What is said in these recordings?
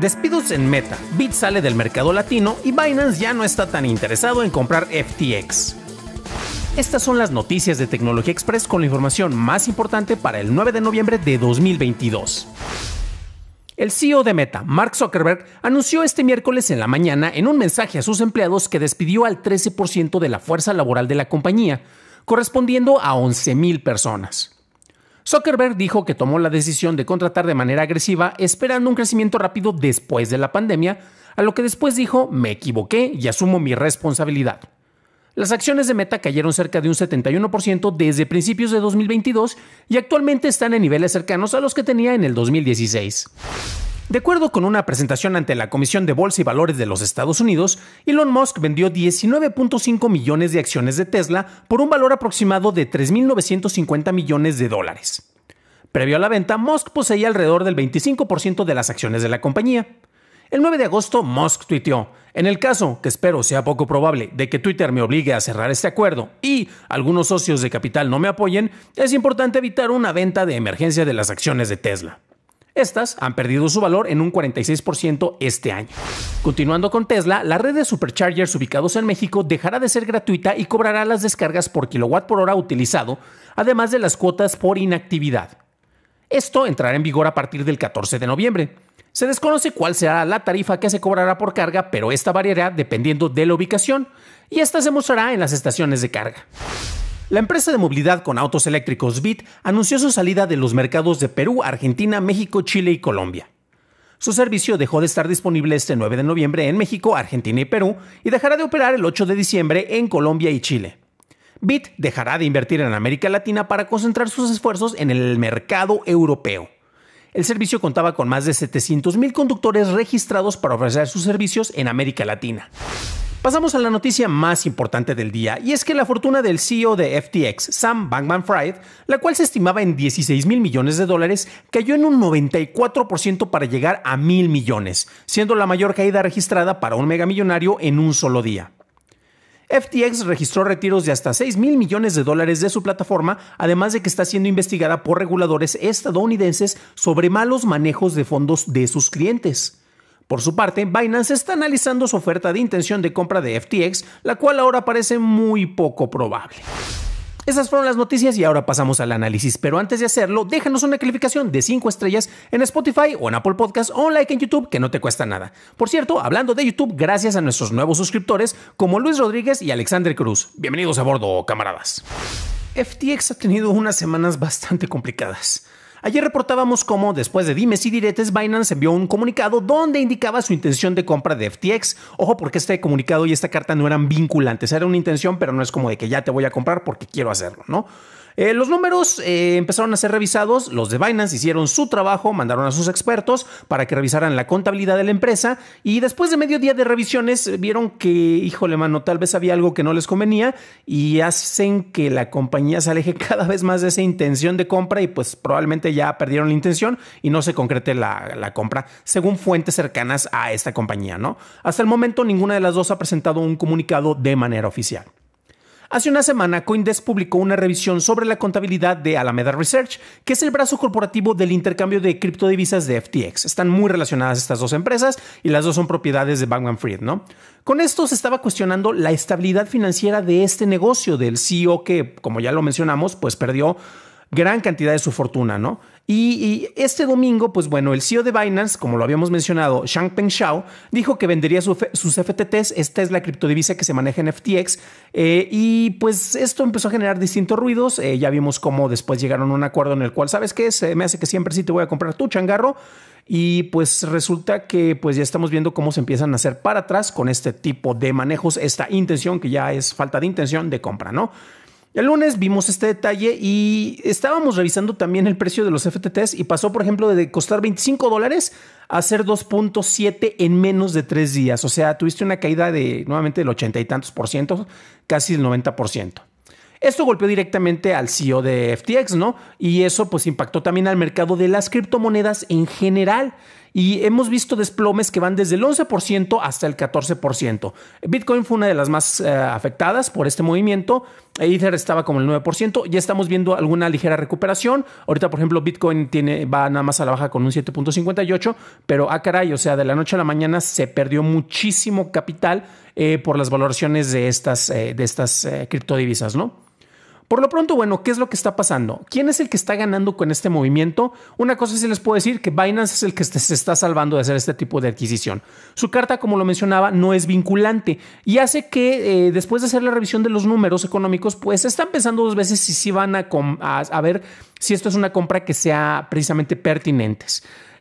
Despidos en Meta, Bit sale del mercado latino y Binance ya no está tan interesado en comprar FTX. Estas son las noticias de Tecnología Express con la información más importante para el 9 de noviembre de 2022. El CEO de Meta, Mark Zuckerberg, anunció este miércoles en la mañana en un mensaje a sus empleados que despidió al 13% de la fuerza laboral de la compañía, correspondiendo a 11.000 personas. Zuckerberg dijo que tomó la decisión de contratar de manera agresiva esperando un crecimiento rápido después de la pandemia, a lo que después dijo, me equivoqué y asumo mi responsabilidad. Las acciones de Meta cayeron cerca de un 71% desde principios de 2022 y actualmente están en niveles cercanos a los que tenía en el 2016. De acuerdo con una presentación ante la Comisión de Bolsa y Valores de los Estados Unidos, Elon Musk vendió 19.5 millones de acciones de Tesla por un valor aproximado de 3.950 millones de dólares. Previo a la venta, Musk poseía alrededor del 25% de las acciones de la compañía. El 9 de agosto, Musk tuiteó, en el caso, que espero sea poco probable, de que Twitter me obligue a cerrar este acuerdo y algunos socios de capital no me apoyen, es importante evitar una venta de emergencia de las acciones de Tesla. Estas han perdido su valor en un 46% este año. Continuando con Tesla, la red de superchargers ubicados en México dejará de ser gratuita y cobrará las descargas por kilowatt por hora utilizado, además de las cuotas por inactividad. Esto entrará en vigor a partir del 14 de noviembre. Se desconoce cuál será la tarifa que se cobrará por carga, pero esta variará dependiendo de la ubicación y esta se mostrará en las estaciones de carga. La empresa de movilidad con autos eléctricos Bit anunció su salida de los mercados de Perú, Argentina, México, Chile y Colombia. Su servicio dejó de estar disponible este 9 de noviembre en México, Argentina y Perú y dejará de operar el 8 de diciembre en Colombia y Chile. Bit dejará de invertir en América Latina para concentrar sus esfuerzos en el mercado europeo. El servicio contaba con más de 700.000 conductores registrados para ofrecer sus servicios en América Latina. Pasamos a la noticia más importante del día, y es que la fortuna del CEO de FTX, Sam Bankman Fried, la cual se estimaba en 16 mil millones de dólares, cayó en un 94% para llegar a mil millones, siendo la mayor caída registrada para un megamillonario en un solo día. FTX registró retiros de hasta 6 mil millones de dólares de su plataforma, además de que está siendo investigada por reguladores estadounidenses sobre malos manejos de fondos de sus clientes. Por su parte, Binance está analizando su oferta de intención de compra de FTX, la cual ahora parece muy poco probable. Esas fueron las noticias y ahora pasamos al análisis, pero antes de hacerlo, déjanos una calificación de 5 estrellas en Spotify o en Apple Podcasts o un like en YouTube que no te cuesta nada. Por cierto, hablando de YouTube, gracias a nuestros nuevos suscriptores como Luis Rodríguez y Alexander Cruz. Bienvenidos a bordo, camaradas. FTX ha tenido unas semanas bastante complicadas. Ayer reportábamos cómo, después de dimes y diretes, Binance envió un comunicado donde indicaba su intención de compra de FTX. Ojo, porque este comunicado y esta carta no eran vinculantes, era una intención, pero no es como de que ya te voy a comprar porque quiero hacerlo, ¿no? Eh, los números eh, empezaron a ser revisados, los de Binance hicieron su trabajo, mandaron a sus expertos para que revisaran la contabilidad de la empresa y después de medio día de revisiones eh, vieron que, híjole mano, tal vez había algo que no les convenía y hacen que la compañía se aleje cada vez más de esa intención de compra y pues probablemente ya perdieron la intención y no se concrete la, la compra, según fuentes cercanas a esta compañía, ¿no? Hasta el momento ninguna de las dos ha presentado un comunicado de manera oficial. Hace una semana, Coindesk publicó una revisión sobre la contabilidad de Alameda Research, que es el brazo corporativo del intercambio de criptodivisas de FTX. Están muy relacionadas estas dos empresas y las dos son propiedades de Bankman Fried, ¿no? Con esto se estaba cuestionando la estabilidad financiera de este negocio del CEO que, como ya lo mencionamos, pues perdió gran cantidad de su fortuna, ¿no? Y, este domingo, pues bueno, el CEO de Binance, como lo habíamos mencionado, Peng Shao, dijo que vendería sus FTTs. Esta es la criptodivisa que se maneja en FTX. Eh, y pues esto empezó a generar distintos ruidos. Eh, ya vimos cómo después llegaron a un acuerdo en el cual, ¿sabes qué? Se me hace que siempre sí te voy a comprar tu changarro. Y pues resulta que pues ya estamos viendo cómo se empiezan a hacer para atrás con este tipo de manejos, esta intención que ya es falta de intención de compra, ¿no? El lunes vimos este detalle y estábamos revisando también el precio de los FTTs y pasó, por ejemplo, de costar 25 dólares a ser 2.7 en menos de tres días. O sea, tuviste una caída de nuevamente el ochenta y tantos por ciento, casi el 90 por ciento. Esto golpeó directamente al CEO de FTX, ¿no? Y eso pues impactó también al mercado de las criptomonedas en general y hemos visto desplomes que van desde el 11% hasta el 14%. Bitcoin fue una de las más eh, afectadas por este movimiento. Ether estaba como el 9%. Ya estamos viendo alguna ligera recuperación. Ahorita, por ejemplo, Bitcoin tiene, va nada más a la baja con un 7.58, pero a ah, caray, o sea, de la noche a la mañana se perdió muchísimo capital eh, por las valoraciones de estas, eh, de estas criptodivisas, ¿no? Por lo pronto, bueno, ¿qué es lo que está pasando? ¿Quién es el que está ganando con este movimiento? Una cosa sí les puedo decir que Binance es el que se está salvando de hacer este tipo de adquisición. Su carta, como lo mencionaba, no es vinculante y hace que eh, después de hacer la revisión de los números económicos, pues están pensando dos veces si sí van a, ver si esto es una compra que sea precisamente pertinente.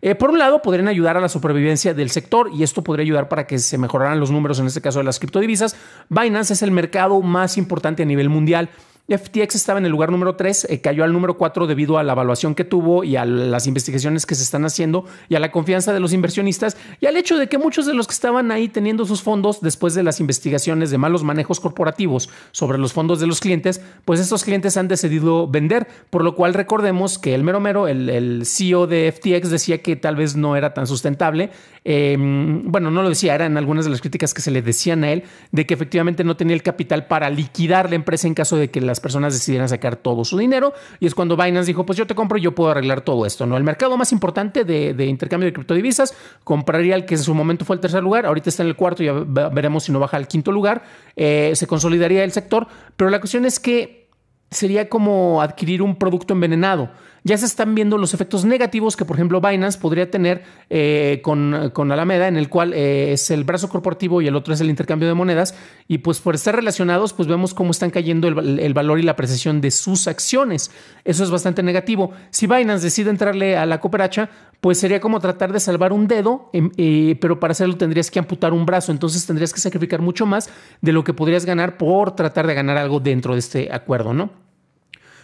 Eh, por un lado, podrían ayudar a la supervivencia del sector y esto podría ayudar para que se mejoraran los números, en este caso de las criptodivisas. Binance es el mercado más importante a nivel mundial. FTX estaba en el lugar número 3, eh, cayó al número 4 debido a la evaluación que tuvo y a las investigaciones que se están haciendo y a la confianza de los inversionistas y al hecho de que muchos de los que estaban ahí teniendo sus fondos después de las investigaciones de malos manejos corporativos sobre los fondos de los clientes, pues estos clientes han decidido vender, por lo cual recordemos que el mero mero, el, CEO de FTX decía que tal vez no era tan sustentable, em, bueno, no lo decía, eran algunas de las críticas que se le decían a él de que efectivamente no tenía el capital para liquidar la empresa en caso de que las personas decidieran sacar todo su dinero. Y es cuando Binance dijo, pues yo te compro y yo puedo arreglar todo esto. ¿no? El mercado más importante de, intercambio de criptodivisas compraría el que en su momento fue el tercer lugar, ahorita está en el cuarto, ya veremos si no baja al quinto lugar. Eh, se consolidaría el sector, pero la cuestión es que sería como adquirir un producto envenenado ya se están viendo los efectos negativos que, por ejemplo, Binance podría tener eh, con, con, Alameda, en el cual eh, es el brazo corporativo y el otro es el intercambio de monedas. Y pues por estar relacionados, pues vemos cómo están cayendo el, el valor y la apreciación de sus acciones. Eso es bastante negativo. Si Binance decide entrarle a la cooperacha, pues sería como tratar de salvar un dedo, em, eh, pero para hacerlo tendrías que amputar un brazo. Entonces tendrías que sacrificar mucho más de lo que podrías ganar por tratar de ganar algo dentro de este acuerdo, ¿no?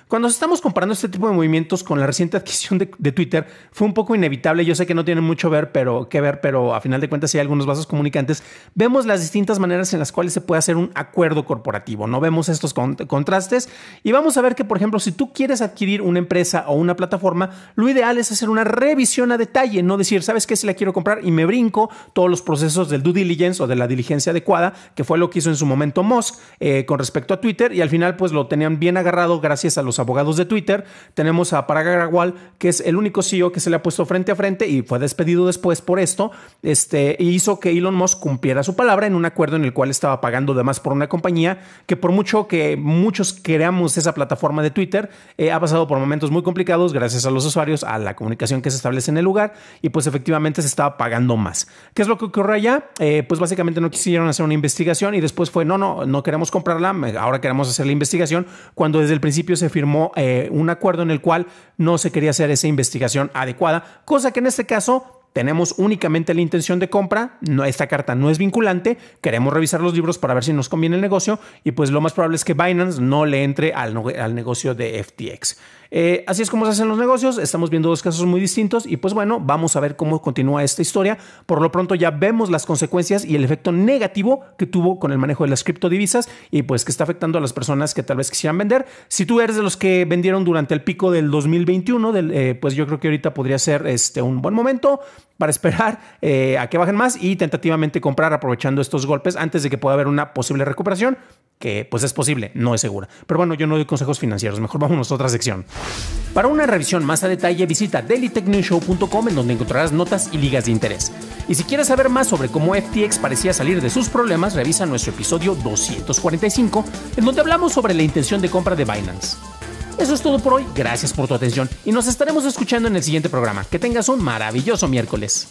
Cuando estamos comparando este tipo de movimientos con la reciente adquisición de, Twitter, fue un poco inevitable. Yo sé que no tiene mucho ver, pero, que ver, pero a final de cuentas hay algunos vasos comunicantes. Vemos las distintas maneras en las cuales se puede hacer un acuerdo corporativo. No vemos estos contrastes y vamos a ver que, por ejemplo, si tú quieres adquirir una empresa o una plataforma, lo ideal es hacer una revisión a detalle, no decir, ¿sabes qué? Si la quiero comprar y me brinco todos los procesos del due diligence o de la diligencia adecuada, que fue lo que hizo en su momento Musk eh, con respecto a Twitter y al final pues lo tenían bien agarrado gracias a los abogados de Twitter. Tenemos a Parag que es el único CEO que se le ha puesto frente a frente y fue despedido después por esto. Este hizo que Elon Musk cumpliera su palabra en un acuerdo en el cual estaba pagando de más por una compañía que por mucho que muchos creamos esa plataforma de Twitter, eh, ha pasado por momentos muy complicados gracias a los usuarios, a la comunicación que se establece en el lugar y pues efectivamente se estaba pagando más. ¿Qué es lo que ocurre allá? Eh, pues básicamente no quisieron hacer una investigación y después fue no, no, no queremos comprarla, ahora queremos hacer la investigación cuando desde el principio se firmó firmó eh, un acuerdo en el cual no se quería hacer esa investigación adecuada, cosa que en este caso tenemos únicamente la intención de compra, no, esta carta no es vinculante, queremos revisar los libros para ver si nos conviene el negocio y pues lo más probable es que Binance no le entre al, negocio de FTX. Eh, así es como se hacen los negocios, estamos viendo dos casos muy distintos y pues bueno, vamos a ver cómo continúa esta historia. Por lo pronto ya vemos las consecuencias y el efecto negativo que tuvo con el manejo de las criptodivisas y pues que está afectando a las personas que tal vez quisieran vender. Si tú eres de los que vendieron durante el pico del 2021, eh, pues yo creo que ahorita podría ser este, un buen momento para esperar eh, a que bajen más y tentativamente comprar aprovechando estos golpes antes de que pueda haber una posible recuperación, que pues es posible, no es segura. Pero bueno, yo no doy consejos financieros, mejor vámonos a otra sección. Para una revisión más a detalle visita dailytechnewshow.com en donde encontrarás notas y ligas de interés. Y si quieres saber más sobre cómo FTX parecía salir de sus problemas, revisa nuestro episodio 245 en donde hablamos sobre la intención de compra de Binance. Eso es todo por hoy, gracias por tu atención y nos estaremos escuchando en el siguiente programa. Que tengas un maravilloso miércoles.